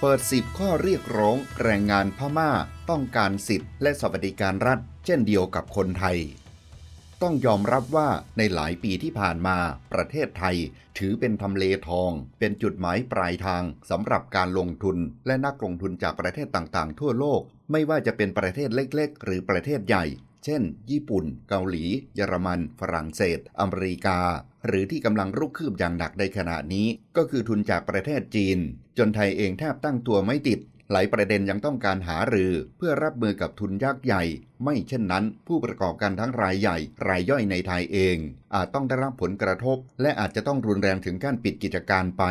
เปิด 10 ข้อเรียกร้องแรงงานพม่า ต้องการสิทธิและสวัสดิการรัฐ เช่นเดียวกับคนไทยต้องยอมรับว่าในหลายปีที่ผ่านมา ประเทศไทย ถือเป็นทำเลทอง เป็นจุดหมายปลายทางสำหรับการลงทุนและนักลงทุนจากประเทศต่างๆ ทั่วโลก ไม่ว่าจะเป็นประเทศเล็กๆ หรือประเทศใหญ่ เช่น ญี่ปุ่น เกาหลีเยอรมัน ฝรั่งเศส อเมริกา หรือที่กำลังรุกคืบอย่างหนักในขณะนี้ ก็คือทุนจากประเทศจีน จนไทยเองแทบตั้งตัวไม่ติดหลายประเด็นยังต้องการหารือ เพื่อรับมือกับทุนยักษ์ใหญ่ ไม่เช่นนั้น ผู้ประกอบการทั้งรายใหญ่ รายย่อยในไทยเอง อาจต้องได้รับผลกระทบ และอาจจะต้องรุนแรงถึงการปิดกิจการไป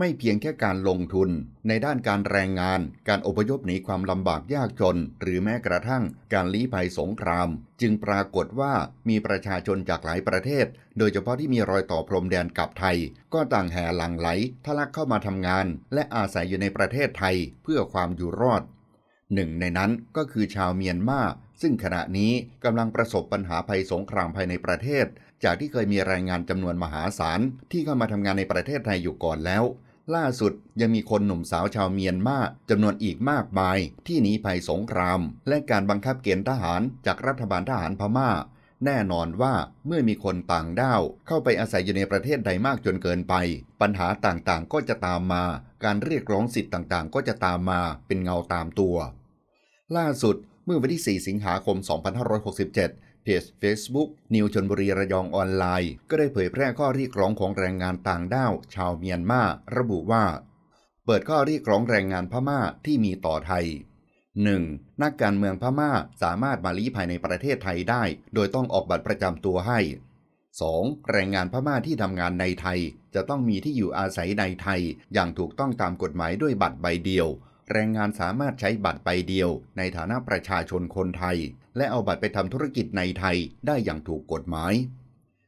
ไม่เพียงแค่การลงทุน ในด้านการแรงงาน การอพยพหนีความลำบากยากจน หรือแม้กระทั่งการลี้ภัยสงคราม จึงปรากฏว่ามีประชาชนจากหลายประเทศ โดยเฉพาะที่มีรอยต่อพรมแดนกับไทย ก็ต่างแห่หลังไหลทะลักเข้ามาทำงาน และอาศัยอยู่ในประเทศไทยเพื่อความอยู่รอด หนึ่งในนั้นก็คือชาวเมียนมา ซึ่งขณะนี้กำลังประสบปัญหาภัยสงครามภายในประเทศ จากที่เคยมีแรงงานจำนวนมหาศาลที่เข้ามาทำงานในประเทศไทยอยู่ก่อนแล้วล่าสุดยังมีคนหนุ่มสาวชาวเมียนมาจำนวนอีกมากมายที่หนีภัยสงคราม และการบังคับเกณฑ์ทหารจากรัฐบาลทหารพมา่า แน่นอนว่าเมื่อมีคนต่างด้าวเข้าไปอาศัยอยู่ในประเทศใดมากจนเกินไป ปัญหาต่าง ๆ ก็จะตามมา การเรียกร้องสิทธิ์ต่าง ๆ ก็จะตามมาเป็นเงาตามตัว ล่าสุดเมื่อวันที่ 4 สิงหาคม 2567เพจ Facebook นิวชนบุรีระยองออนไลน์ ก็ได้เผยแพร่ข้อเรียกร้องของแรงงานต่างด้าวชาวเมียนมาระบุว่า เปิดข้อเรียกร้องแรงงานพม่าที่มีต่อไทย 1. นักการเมืองพม่าสามารถมาลี้ภัยในประเทศไทยได้ โดยต้องออกบัตรประจำตัวให้ 2. แรงงานพม่าที่ทำงานในไทย จะต้องมีที่อยู่อาศัยในไทย อย่างถูกต้องตามกฎหมายด้วยบัตรใบเดียว แรงงานสามารถใช้บัตรใบเดียว ในฐานะประชาชนคนไทยและเอาบัตรไปทำธุรกิจในไทยได้อย่างถูกกฎหมาย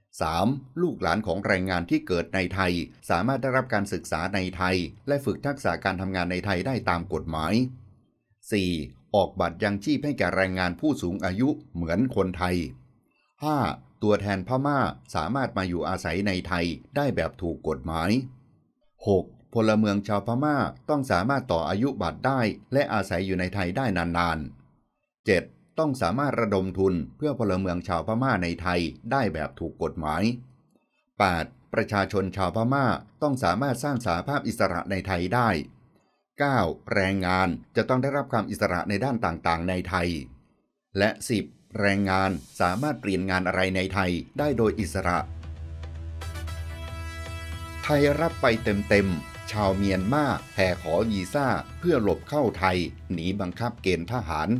3. ลูกหลานของแรงงานที่เกิดในไทย สามารถได้รับการศึกษาในไทย และฝึกทักษะการทำงานในไทยได้ตามกฎหมาย 4. ออกบัตรยังชีพให้แก่แรงงานผู้สูงอายุเหมือนคนไทย 5. ตัวแทนพม่าสามารถมาอยู่อาศัยในไทยได้แบบถูกกฎหมาย 6. พลเมืองชาวพม่าต้องสามารถต่ออายุบัตรได้ และอาศัยอยู่ในไทยได้นานๆ 7. ต้องสามารถระดมทุนเพื่อพลเมืองชาวพม่าในไทยได้แบบถูกกฎหมาย 8. ประชาชนชาวพม่าต้องสามารถสร้างสาภาพอิสระในไทยได้ 9. แรงงานจะต้องได้รับความอิสระในด้านต่างๆ ในไทย และ 10. แรงงานสามารถเปลี่ยนงานอะไรในไทยได้โดยอิสระ ไทยรับไปเต็มๆ ชาวเมียนมาแห่ขอวีซ่าเพื่อหลบเข้าไทย หนีบังคับเกณฑ์ทหาร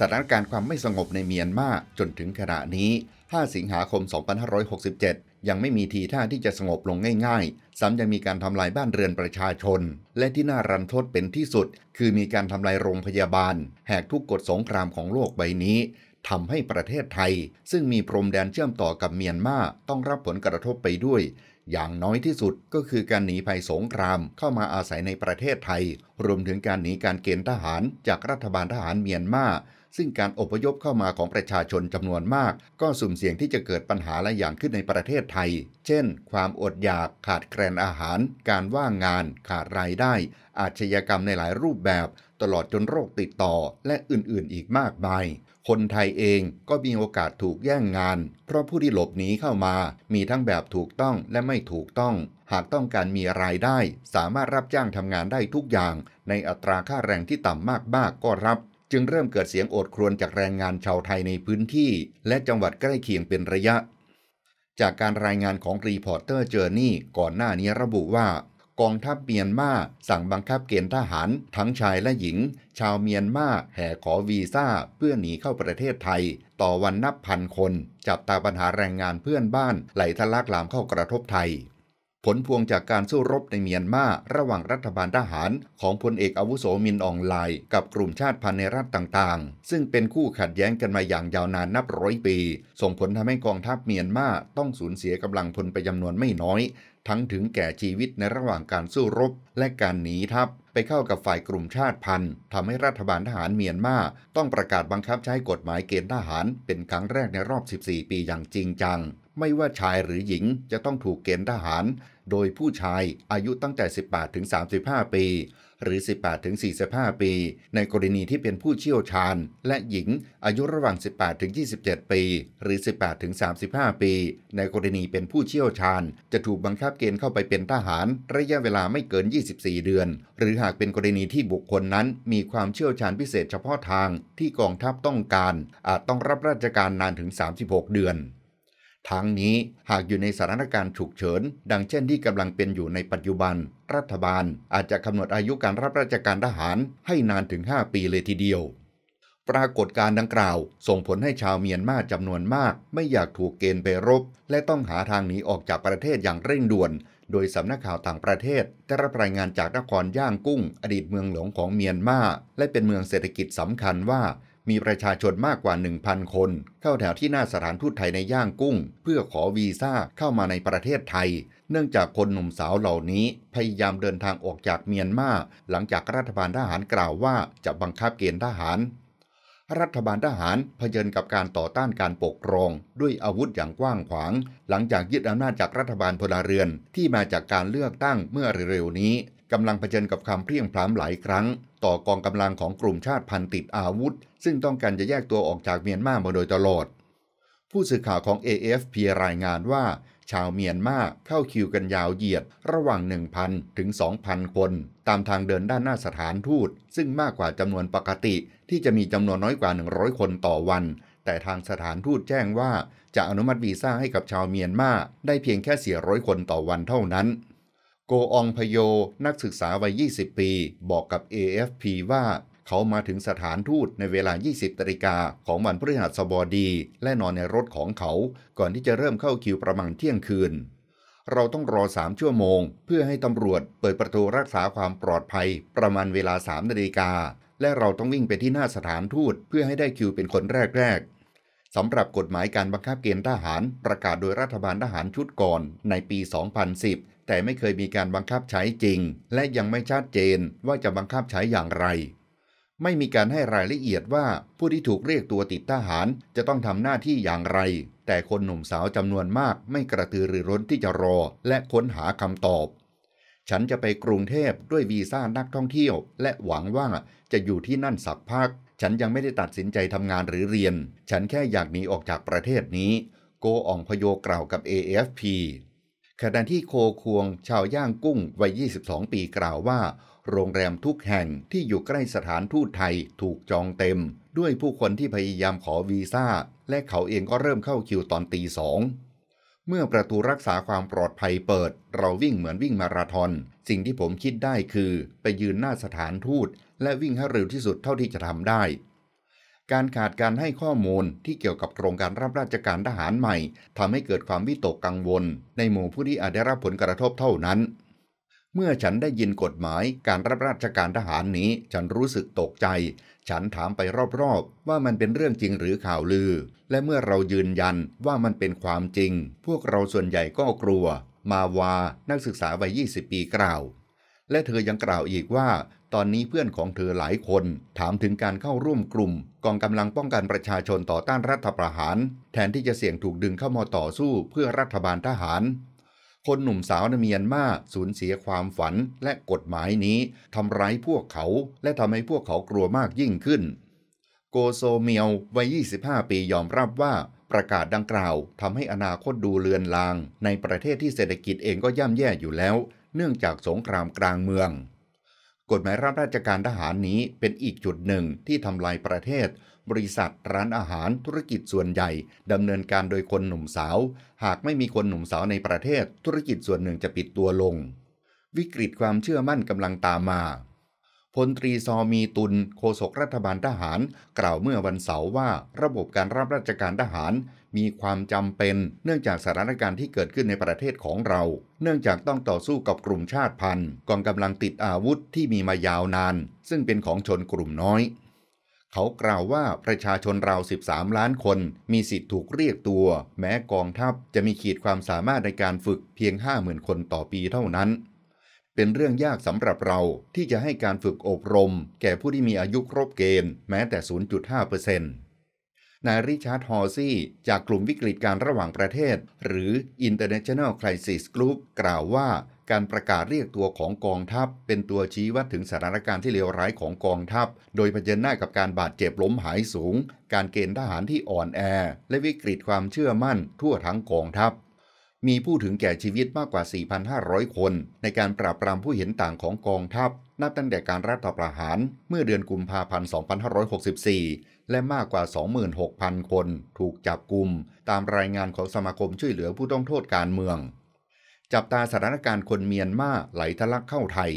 สถานการณ์ความไม่สงบในเมียนมาจนถึงขณะนี้ 5 สิงหาคม 2567 ยังไม่มีทีท่าที่จะสงบลงง่ายๆ ซ้ำยังมีการทำลายบ้านเรือนประชาชน และที่น่ารันทดเป็นที่สุด คือมีการทำลายโรงพยาบาล แหกทุกกฎสงครามของโลกใบนี้ ทำให้ประเทศไทยซึ่งมีพรมแดนเชื่อมต่อกับเมียนมาต้องรับผลกระทบไปด้วย อย่างน้อยที่สุดก็คือการหนีภัยสงครามเข้ามาอาศัยในประเทศไทย รวมถึงการหนีการเกณฑ์ทหารจากรัฐบาลทหารเมียนมาซึ่งการอพยพเข้ามาของประชาชนจำนวนมาก ก็สุ่มเสี่ยงที่จะเกิดปัญหาหลายอย่างขึ้นในประเทศไทย เช่น ความอดอยาก ขาดแคลนอาหาร การว่างงาน ขาดรายได้ อาชญากรรมในหลายรูปแบบ ตลอดจนโรคติดต่อ และอื่นๆอีกมากมาย คนไทยเองก็มีโอกาสถูกแย่งงาน เพราะผู้ที่หลบหนีเข้ามา มีทั้งแบบถูกต้องและไม่ถูกต้อง หากต้องการมีรายได้ สามารถรับจ้างทำงานได้ทุกอย่างในอัตราค่าแรงที่ต่ำมากๆก็รับจึงเริ่มเกิดเสียงโอดครวญจากแรงงานชาวไทยในพื้นที่และจังหวัดใกล้เคียงเป็นระยะ จากการรายงานของรีพอร์เตอร์เจอร์นี่ก่อนหน้านี้ระบุว่า กองทัพเมียนมาสั่งบังคับเกณฑ์ทหาร ทั้งชายและหญิง ชาวเมียนมา แห่ขอวีซ่า เพื่อหนีเข้าประเทศไทย ต่อวันนับพันคน จับตาปัญหาแรงงานเพื่อนบ้าน ไหลทะลักลามเข้ากระทบไทยผลพวงจากการสู้รบในเมียนมาระหว่างรัฐบาลทหารของพลเอกอาวุโสมินอองไลกับกลุ่มชาติพันธุ์ในรัฐต่างๆ ซึ่งเป็นคู่ขัดแย้งกันมาอย่างยาวนานนับร้อยปี ส่งผลทำให้กองทัพเมียนมาต้องสูญเสียกำลังพลไปจำนวนไม่น้อย ทั้งถึงแก่ชีวิตในระหว่างการสู้รบและการหนีทัพไปเข้ากับฝ่ายกลุ่มชาติพันธุ์ทำให้รัฐบาลทหารเมียนมาต้องประกาศบังคับใช้กฎหมายเกณฑ์ทหารเป็นครั้งแรกในรอบ 14 ปีอย่างจริงจังไม่ว่าชายหรือหญิงจะต้องถูกเกณฑ์ทหาร โดยผู้ชายอายุตั้งแต่ 18ถึง35 ปี หรือ 18ถึง45 ปี ในกรณีที่เป็นผู้เชี่ยวชาญ และหญิงอายุระหว่าง 18ถึง27 ปี หรือ 18ถึง35 ปี ในกรณีเป็นผู้เชี่ยวชาญ จะถูกบังคับเกณฑ์เข้าไปเป็นทหาร ระยะเวลาไม่เกิน 24 เดือน หรือหากเป็นกรณีที่บุคคลนั้น มีความเชี่ยวชาญพิเศษเฉพาะทางที่กองทัพต้องการ อาจต้องรับราชการนานถึง 36 เดือนทั้งนี้หากอยู่ในสถานการณ์ ฉุกเฉิน ดังเช่นที่กำลังเป็นอยู่ในปัจจุบัน รัฐบาลอาจจะกำหนดอายุการรับราชการทหารให้นานถึง 5 ปีเลยทีเดียว ปรากฏการดังกล่าว ส่งผลให้ชาวเมียนมาจำนวนมาก ไม่อยากถูกเกณฑ์ไปรบ และต้องหาทางหนีออกจากประเทศอย่างเร่งด่วน โดยสำนักข่าวต่างประเทศได้รับรายงานจากนครย่างกุ้ง อดีตเมืองหลวงของเมียนมาและเป็นเมืองเศรษฐกิจสำคัญว่ามีประชาชนมากกว่า 1,000 คนเข้าแถวที่หน้าสถานทูตไทยในย่างกุ้ง เพื่อขอวีซ่าเข้ามาในประเทศไทย เนื่องจากคนหนุ่มสาวเหล่านี้พยายามเดินทางออกจากเมียนมาหลังจากรัฐบาลทหารกล่าวว่า จะบังคับเกณฑ์ทหาร รัฐบาลทหารเผชิญกับการต่อต้านการปกครอง ด้วยอาวุธอย่างกว้างขวาง หลังจากยึดอำนาจจากรัฐบาลพลเรือนที่มาจากการเลือกตั้งเมื่อเร็วๆนี้กำลังเผชิญกับความเพรียงพร้ำหลายครั้งต่อกองกำลังของกลุ่มชาติพันธุ์ติดอาวุธ ซึ่งต้องการจะแยกตัวออกจากเมียนมามาโดยตลอด ผู้สื่อข่าวของ AFP รายงานว่า ชาวเมียนมาเข้าคิวกันยาวเหยียดระหว่าง 1,000 ถึง 2,000 คน ตามทางเดินด้านหน้าสถานทูต ซึ่งมากกว่าจำนวนปกติที่จะมีจำนวนน้อยกว่า 100 คนต่อวัน แต่ทางสถานทูตแจ้งว่าจะอนุมัติวีซ่าให้กับชาวเมียนมาได้เพียงแค่400คนต่อวันเท่านั้นโกองพโย นักศึกษาวัย 20 ปี บอกกับ AFP ว่าเขามาถึงสถานทูตในเวลา 20 ตริกา ของวันพฤหัสบดี และนอนในรถของเขาก่อนที่จะเริ่มเข้าคิวประมาณเที่ยงคืน เราต้องรอ 3 ชั่วโมง เพื่อให้ตำรวจเปิดประตูรักษาความปลอดภัย ประมาณเวลา3นาฬิกา และเราต้องวิ่งไปที่หน้าสถานทูตเพื่อให้ได้คิวเป็นคนแรกๆสำหรับกฎหมายการบังคับเกณฑ์ทหาร ประกาศโดยรัฐบาลทหารชุดก่อนในปี 2010แต่ไม่เคยมีการบังคับใช้จริง และยังไม่ชัดเจน ว่าจะบังคับใช้อย่างไร ไม่มีการให้รายละเอียดว่า ผู้ที่ถูกเรียกตัวติดทหาร จะต้องทำหน้าที่อย่างไร แต่คนหนุ่มสาวจำนวนมากไม่กระตือรือร้นที่จะรอและค้นหาคำตอบ ฉันจะไปกรุงเทพด้วยวีซ่านักท่องเที่ยว และหวังว่าจะอยู่ที่นั่นสักพัก ฉันยังไม่ได้ตัดสินใจทำงานหรือเรียน ฉันแค่อยากหนีออกจากประเทศนี้ โกอ่องพโยกล่าวกับ AFP ขณะที่โคควง ชาวย่างกุ้ง วัย 22 ปีกล่าวว่า โรงแรมทุกแห่งที่อยู่ใกล้สถานทูตไทยถูกจองเต็ม ด้วยผู้คนที่พยายามขอวีซ่า และเขาเองก็เริ่มเข้าคิวตอนตีสองเมื่อประตูรักษาความปลอดภัยเปิด เราวิ่งเหมือนวิ่งมาราธอนสิ่งที่ผมคิดได้คือ ไปยืนหน้าสถานทูต และวิ่งให้เร็วที่สุดเท่าที่จะทำได้การขาดการให้ข้อมูลที่เกี่ยวกับโครงการรับราชการทหารใหม่ ทำให้เกิดความวิตกกังวลในหมู่ผู้ที่อาจได้รับผลกระทบเท่านั้น เมื่อฉันได้ยินกฎหมายการรับราชการทหารนี้ฉันรู้สึกตกใจ ฉันถามไปรอบๆ ว่ามันเป็นเรื่องจริงหรือข่าวลือ และเมื่อเรายืนยันว่ามันเป็นความจริง พวกเราส่วนใหญ่ก็กลัว มาวานักศึกษาวัย20 ปีกล่าว และเธอยังกล่าวอีกว่าตอนนี้เพื่อนของเธอหลายคน ถามถึงการเข้าร่วมกลุ่ม กองกำลังป้องกันประชาชนต่อต้านรัฐประหารแทนที่จะเสี่ยงถูกดึงเข้ามาต่อสู้เพื่อรัฐบาลทหาร คนหนุ่มสาวในเมียนมาสูญเสียความฝันและกฎหมายนี้ทำร้ายพวกเขา และทำให้พวกเขากลัวมากยิ่งขึ้น โกโซเมียววัย25 ปียอมรับว่าประกาศดังกล่าวทำให้อนาคตดูเลือนลาง ในประเทศที่เศรษฐกิจเองก็ย่ำแย่อยู่แล้ว เนื่องจากสงครามกลางเมืองกฎหมายรับราชการทหารนี้เป็นอีกจุดหนึ่งที่ทำลายประเทศ บริษัท ร้านอาหารธุรกิจส่วนใหญ่ดำเนินการโดยคนหนุ่มสาว หากไม่มีคนหนุ่มสาวในประเทศ ธุรกิจส่วนหนึ่งจะปิดตัวลง วิกฤตความเชื่อมั่นกำลังตามมาพลตรีซอมีตุลโฆษกรัฐบาลทหาร กล่าวเมื่อวันเสาร์ว่าระบบการรับราชการทหารมีความจำเป็น เนื่องจากสถานการณ์ที่เกิดขึ้นในประเทศของเรา เนื่องจากต้องต่อสู้กับกลุ่มชาติพันธุ์ กองกำลังติดอาวุธที่มีมายาวนาน ซึ่งเป็นของชนกลุ่มน้อย เขากล่าวว่าประชาชนเรา 13 ล้านคนมีสิทธิถูกเรียกตัว แม้กองทัพจะมีขีดความสามารถในการฝึกเพียง 50,000 คนต่อปีเท่านั้นเป็นเรื่องยากสำหรับเราที่จะให้การฝึกอบรม แก่ผู้ที่มีอายุครบเกณฑ์แม้แต่ 0.5%นายริชาร์ด ฮอซี่ จากกลุ่มวิกฤตการระหว่างประเทศ หรือ International Crisis Group กล่าวว่าการประกาศเรียกตัวของกองทัพ เป็นตัวชี้วัดถึงสถานการณ์ที่เลวร้ายของกองทัพ โดยเผชิญหน้ากับการบาดเจ็บล้มหายสูง การเกณฑ์ทหารที่อ่อนแอและวิกฤตความเชื่อมั่นทั่วทั้งกองทัพมีผู้ถึงแก่ชีวิตมากกว่า 4,500 คน ในการปราบปรามผู้เห็นต่างของกองทัพ นับตั้งแต่การรัฐประหาร เมื่อเดือนกุมภาพันธ์ 2564 และมากกว่า 26,000 คน ถูกจับกลุ่มตามรายงานของสมาคมช่วยเหลือผู้ต้องโทษการเมือง จับตาสถานการณ์คนเมียนมาไหลทะลักเข้าไทย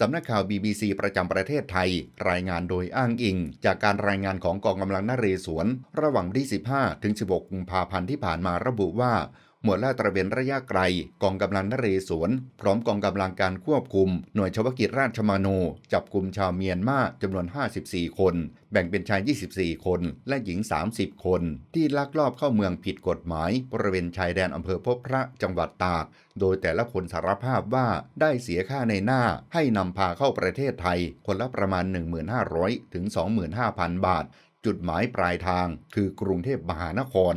สำนักข่าว BBC ประจำประเทศไทย รายงานโดยอ้างอิง จากการรายงานของกองกำลังนเรศวร ระหว่างที่15ถึง16 กุมภาพันธ์ที่ผ่านมาระบุว่าหมวดลาดตระเวนระยะไกล กองกำลังนเรศวรพร้อมกองกำลังการควบคุม หน่วยชวกิจราชมานูจับกลุ่มชาวเมียนมาจำนวน 54 คน แบ่งเป็นชาย 24 คน และหญิง 30 คน ที่ลักลอบเข้าเมืองผิดกฎหมายบริเวณชายแดนอำเภอพบพระจังหวัดตาก โดยแต่ละคนสารภาพว่าได้เสียค่าในหน้าให้นำพาเข้าประเทศไทยคนละประมาณ 1,500ถึง25,000 บาท จุดหมายปลายทางคือกรุงเทพมหานคร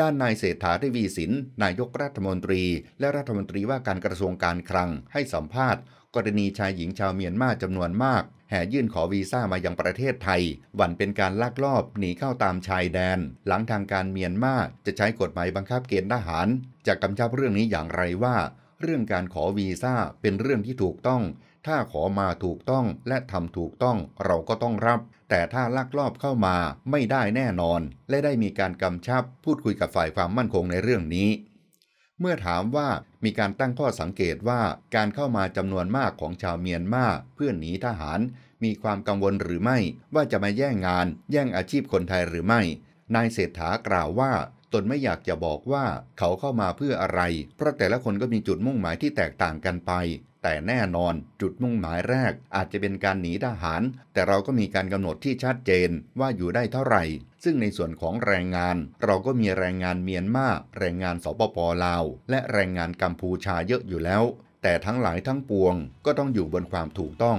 ด้านนายเศรษฐาทวีสินนายกรัฐมนตรี และรัฐมนตรีว่าการกระทรวงการคลัง ให้สัมภาษณ์กรณีชายหญิงชาวเมียนมาจำนวนมาก แห่ยื่นขอวีซ่ามายังประเทศไทยหวันเป็นการลักลอบ หนีเข้าตามชายแดน หลังทางการเมียนมาจะใช้กฎหมายบังคับเกณฑ์ทหาร จะกำชับเรื่องนี้อย่างไรว่า เรื่องการขอวีซ่าเป็นเรื่องที่ถูกต้องถ้าขอมาถูกต้องและทำถูกต้องเราก็ต้องรับ แต่ถ้าลักลอบเข้ามาไม่ได้แน่นอน และได้มีการกำชับพูดคุยกับฝ่ายความมั่นคงในเรื่องนี้ เมื่อถามว่ามีการตั้งข้อสังเกตว่าการเข้ามาจำนวนมากของชาว เมียนมาเพื่อหนีทหาร มีความกังวลหรือไม่ ว่าจะมาแย่งงาน แย่งอาชีพคนไทยหรือไม่นายเศรษฐากล่าวว่านไม่อยากจะบอกว่าเขาเข้ามาเพื่ออะไร เพราะแต่ละคนก็มีจุดมุ่งหมายที่แตกต่างกันไป แต่แน่นอนจุดมุ่งหมายแรกอาจจะเป็นการหนีทหาร แต่เราก็มีการกำหนดที่ชัดเจนว่าอยู่ได้เท่าไหร่ ซึ่งในส่วนของแรงงาน เราก็มีแรงงานเมียนมาแรงงานสปปลาว และแรงงานกัมพูชาเยอะอยู่แล้ว แต่ทั้งหลายทั้งปวง ก็ต้องอยู่บนความถูกต้อง